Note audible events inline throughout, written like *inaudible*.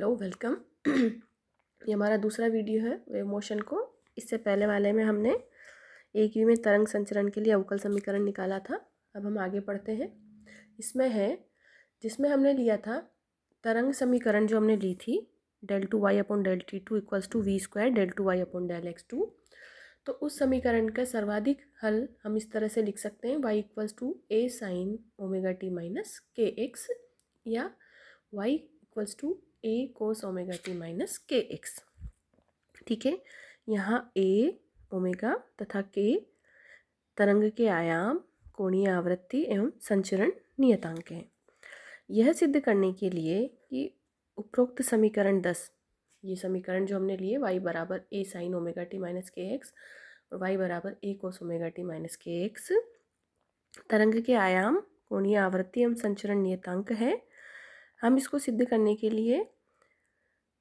hello welcome *clears throat* ये हमारा दूसरा वीडियो है वे मोशन को इससे पहले वाले में हमने एक यू में तरंग संचरण के लिए अवकल समीकरण निकाला था अब हम आगे पढ़ते हैं इसमें है जिसमें हमने लिया था तरंग समीकरण जो हमने ली थी del two y upon del t two equals to v square del two y upon del x two तो उस समीकरण का सर्वाधिक हल हम इस तरह से लिख सकते हैं y equals to a sine omega t minus k x या y equals to a cos omega t minus k x ठीक है यहाँ ए ओमेगा तथा के तरंग के आयाम कोणीय आवृत्ति एवं संचरण नियतांक हैं यह सिद्ध करने के लिए कि उपरोक्त समीकरण दस ये समीकरण जो हमने लिए वाई बराबर a sine omega t minus k x और वाई बराबर a cos omega t minus k x तरंग के आयाम कोणीय आवृत्ति एवं संचरण नियतांक है हम इसको सिद्ध करने के लिए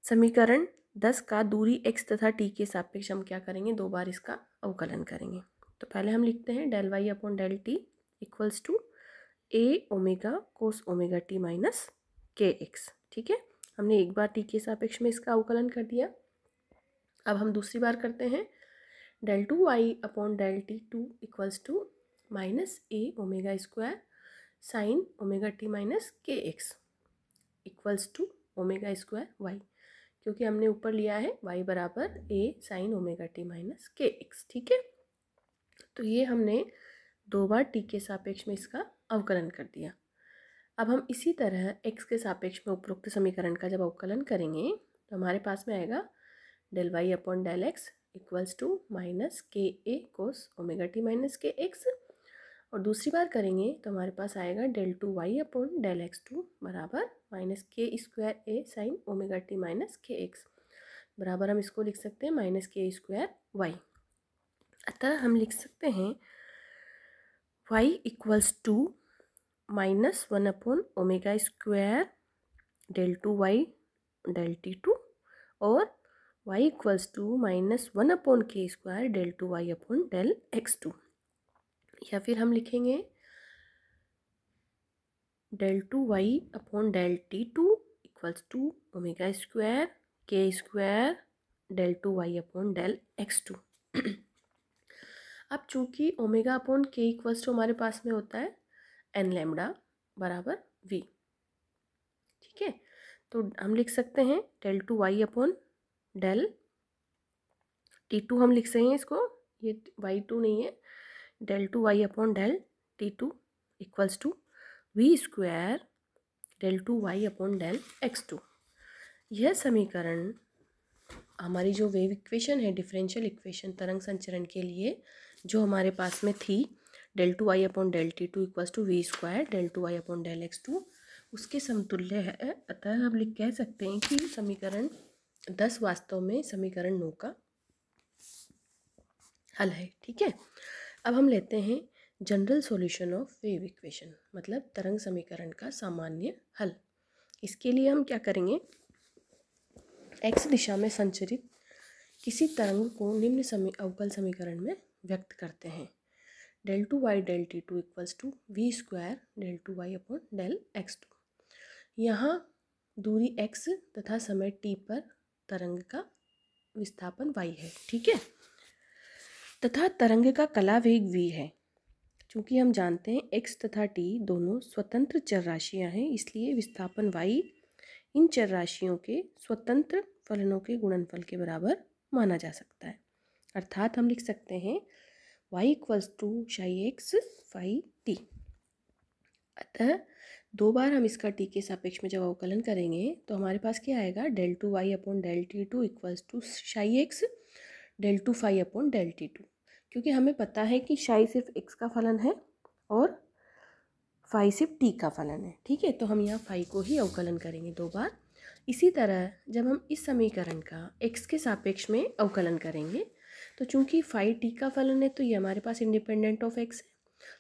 समीकरण दस का दूरी एक्स तथा टी के सापेक्ष हम क्या करेंगे दो बार इसका अवकलन करेंगे तो पहले हम लिखते हैं del y upon del t equals to a omega cos omega t minus k x ठीक है हमने एक बार टी के सापेक्ष में इसका अवकलन कर दिया अब हम दूसरी बार करते हैं del two y upon del t two equals to minus a omega square sine omega t minus k x equals to omega square y क्योंकि हमने ऊपर लिया है वाई बराबर a sine omega t minus k x ठीक है तो ये हमने दो बार टी के सापेक्ष में इसका अवकलन कर दिया अब हम इसी तरह एक्स के सापेक्ष में उपरोक्त समीकरण का जब अवकलन करेंगे तो हमारे पास में आएगा del y upon del x equals to minus k a cos omega t minus k x और दूसरी बार करेंगे तो हमारे पास आएगा del two y upon del x two बराबर minus k square a sine omega t minus k x बराबर हम इसको लिख सकते हैं माइनस के स्क्वायर वाई अतः हम लिख सकते हैं y equals to minus one upon omega square del two y del t two और y equals to minus one upon k square del two y upon del x two या फिर हम लिखेंगे del two y upon del t two equals to omega square k square del two y upon del x two अब चूंकि omega upon k equals to हमारे पास में होता है एन लेमडा बराबर वी ठीक है तो हम लिख सकते हैं del two y upon del t two हम लिख सकेंगे इसको ये वाई टू नहीं है del two y upon del t two equals to v square del two y upon del x two यह समीकरण हमारी जो वेव इक्वेशन है डिफरेंशियल इक्वेशन तरंग संचरण के लिए जो हमारे पास में थी del two y upon del t two equals to v square del two y upon del x two उसके समतुल्य है अतः हम लिख कह सकते हैं कि समीकरण दस वास्तव में समीकरण नौ का हल है ठीक है अब हम लेते हैं general solution of wave equation मतलब तरंग समीकरण का सामान्य हल इसके लिए हम क्या करेंगे एक्स दिशा में संचरित किसी तरंग को निम्न समी अवकल समीकरण में व्यक्त करते हैं del two y del t two equals to v square del two y upon del x two यहाँ दूरी एक्स तथा समय टी पर तरंग का विस्थापन वाई है ठीक है तथा तरंग का कला वेग v है चूँकि हम जानते हैं x तथा t दोनों स्वतंत्र चर राशियाँ हैं इसलिए विस्थापन y इन चर राशियों के स्वतंत्र फलनों के गुणनफल के बराबर माना जा सकता है अर्थात हम लिख सकते हैं y equals to psi x phi t अतः दो बार हम इसका टी के सापेक्ष में जब अवकलन करेंगे तो हमारे पास क्या आएगा del two y upon del t two equals to psi x del two phi upon del t two क्योंकि हमें पता है कि शाई सिर्फ एक्स का फलन है और फाई सिर्फ टी का फलन है ठीक है तो हम यहाँ फाई को ही अवकलन करेंगे दो बार इसी तरह जब हम इस समीकरण का एक्स के सापेक्ष में अवकलन करेंगे तो चूंकि फाई टी का फलन है तो ये हमारे पास इंडिपेंडेंट ऑफ एक्स है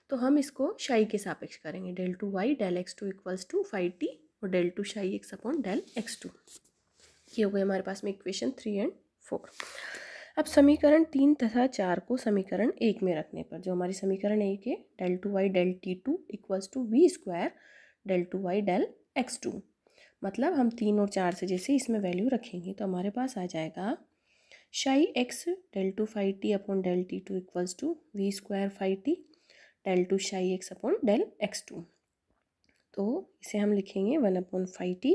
तो हम इसको शाई के सापेक्ष करेंगे del two y del x two equals to five t और del two psi x upon del x two ये हो गए हमारे पास में इक्वेशन थ्री एंड फोर अब समीकरण तीन तथा चार को समीकरण एक में रखने पर जो हमारी समीकरण एक है del two y del t two equals to v square del two y del x two मतलब हम तीन और चार से जैसे इसमें वैल्यू रखेंगे तो हमारे पास आ जाएगा psi x del two five t upon del t two equals to v square five t del two psi x upon del x two तो इसे हम लिखेंगे one upon phi t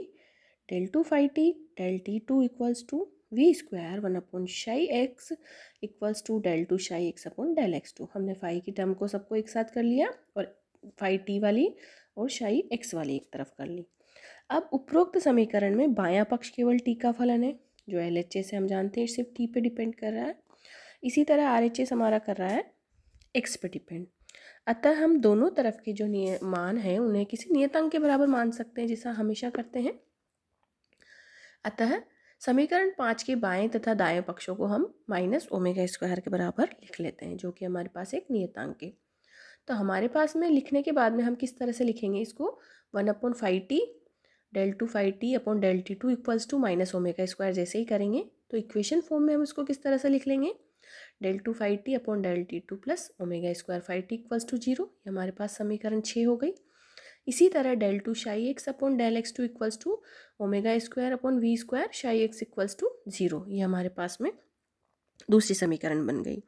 del two five t del t two equals to v square one upon psi x equals to del two psi x upon del x two हमने phi की term को सबको एक साथ कर लिया और phi T वाली और शाही एक्स वाली एक तरफ कर ली अब उपरोक्त समीकरण में बायां पक्ष केवल टी का फलन है जो एल एच से हम जानते हैं सिर्फ टी पे डिपेंड कर रहा है इसी तरह आर एच हमारा कर रहा है एक्स पे डिपेंड अतः हम दोनों तरफ के जो मान हैं उन्हें किसी नियतांक के बराबर मान सकते हैं जैसा हमेशा करते हैं अतः है, समीकरण पाँच के बाएं तथा दाएं पक्षों को हम माइनस ओमेगा स्क्वायर के बराबर लिख लेते हैं जो कि हमारे पास एक नियतांक है तो हमारे पास में लिखने के बाद में हम किस तरह से लिखेंगे इसको one upon phi t del two five t upon del t two equals to minus omega square जैसे ही करेंगे तो इक्वेशन फॉर्म में हम इसको किस तरह से लिख लेंगे del two five t upon del t two plus omega square five t equals to zero हमारे पास समीकरण छः हो गई इसी तरह del two psi x upon del x two equals to omega square upon v square psi x equals to zero ये हमारे पास में दूसरी समीकरण बन गई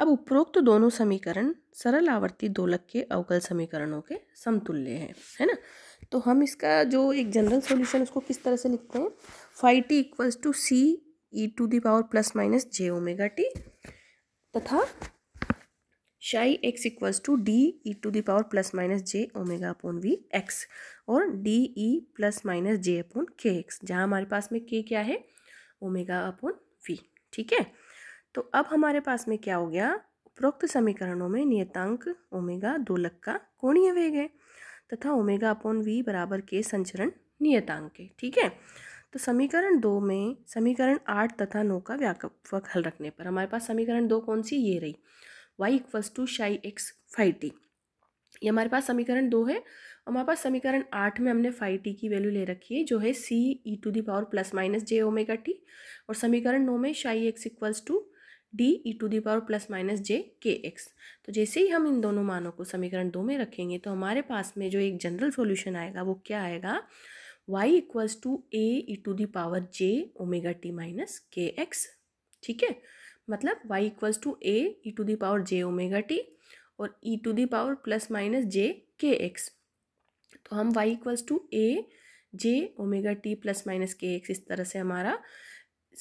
अब उपरोक्त तो दोनों समीकरण सरल आवर्ती दोलक के अवकल समीकरणों के समतुल्य हैं है ना तो हम इसका जो एक जनरल सॉल्यूशन उसको किस तरह से लिखते हैं five t equals to c e to the power plus minus j omega t तथा psi x equals to d e to power plus minus j omega upon v x और d e plus minus j upon k x जहाँ हमारे पास में के क्या है omega upon we ठीक है तो अब हमारे पास में क्या हो गया उपरोक्त समीकरणों में नियतांक ओमेगा दो लक का कोणीय वेग है तथा ओमेगा अपोन वी बराबर के संचरण नियतांक है ठीक है तो समीकरण दो में समीकरण आठ तथा नौ का व्यापक हल रखने पर हमारे पास समीकरण दो कौन सी ये रही y equals to psi x five t ये हमारे पास समीकरण दो है हमारे पास समीकरण आठ में हमने फाइव टी की वैल्यू ले रखी है जो है c e to the power plus minus j omega t और समीकरण नौ में psi x equals to d e to the power plus minus j k x तो जैसे ही हम इन दोनों मानों को समीकरण दो में रखेंगे तो हमारे पास में जो एक जनरल सोल्यूशन आएगा वो क्या आएगा y equals to a e to the power j omega t minus k x ठीक है मतलब y equals to a e to power j omega t और e to the power plus minus j k x तो हम y equals to a j omega t plus minus k x इस तरह से हमारा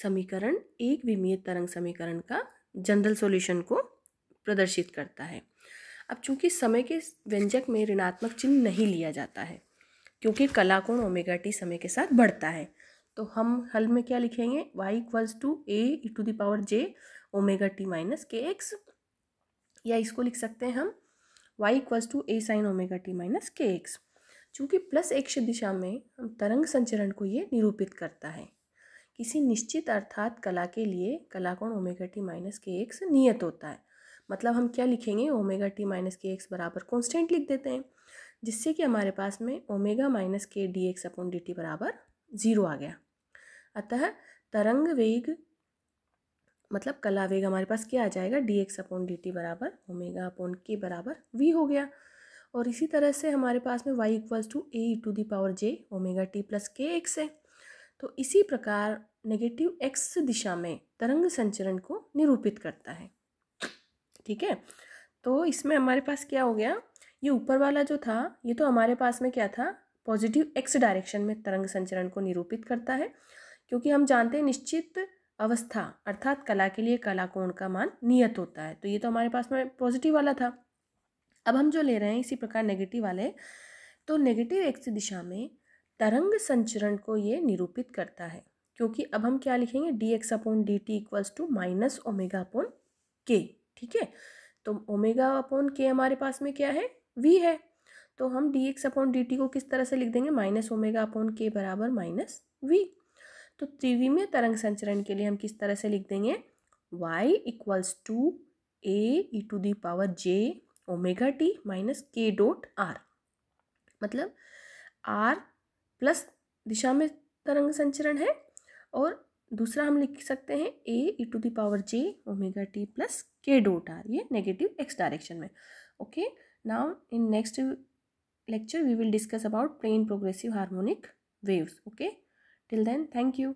समीकरण एक विमीय तरंग समीकरण का जनरल सॉल्यूशन को प्रदर्शित करता है अब चूंकि समय के व्यंजक में ऋणात्मक चिन्ह नहीं लिया जाता है क्योंकि कलाकोण ओमेगा टी समय के साथ बढ़ता है तो हम हल में क्या लिखेंगे y equals to a to the power j omega t minus k x या इसको लिख सकते हैं हम y equals to a sine omega t minus k x चूँकि प्लस एक्स दिशा में हम तरंग संचरण को ये निरूपित करता है किसी निश्चित अर्थात कला के लिए कलाकोण omega t minus k x नियत होता है मतलब हम क्या लिखेंगे omega t minus k x बराबर कॉन्स्टेंट लिख देते हैं जिससे कि हमारे पास में omega minus k d x upon d t बराबर ज़ीरो आ गया अतः तरंग वेग मतलब कला वेग हमारे पास क्या आ जाएगा d x upon d t बराबर ओमेगा अपॉन के बराबर वी हो गया और इसी तरह से हमारे पास में y equals to a to the power j omega t plus k x है तो इसी प्रकार नेगेटिव एक्स दिशा में तरंग संचरण को निरूपित करता है ठीक है तो इसमें हमारे पास क्या हो गया ये ऊपर वाला जो था ये तो हमारे पास में क्या था पॉजिटिव एक्स डायरेक्शन में तरंग संचरण को निरूपित करता है क्योंकि हम जानते हैं निश्चित अवस्था अर्थात कला के लिए कला कोण का मान नियत होता है तो ये तो हमारे पास में पॉजिटिव वाला था अब हम जो ले रहे हैं इसी प्रकार नेगेटिव वाले तो नेगेटिव एक्स दिशा में तरंग संचरण को ये निरूपित करता है क्योंकि अब हम क्या लिखेंगे d x upon d t equals to minus omega upon k ठीक है तो ओमेगा अपोन के हमारे पास में क्या है वी है तो हम d x upon d t को किस तरह से लिख देंगे माइनस ओमेगा अपॉन के बराबर माइनस वी तो त्रिविमीय तरंग संचरण के लिए हम किस तरह से लिख देंगे y equals to a e to the power j omega t minus k dot r मतलब आर प्लस दिशा में तरंग संचरण है और दूसरा हम लिख सकते हैं a e to the power j omega t plus k dot r ये नेगेटिव एक्स डायरेक्शन में okay now in next lecture we will discuss about plane progressive harmonic waves okay till then thank you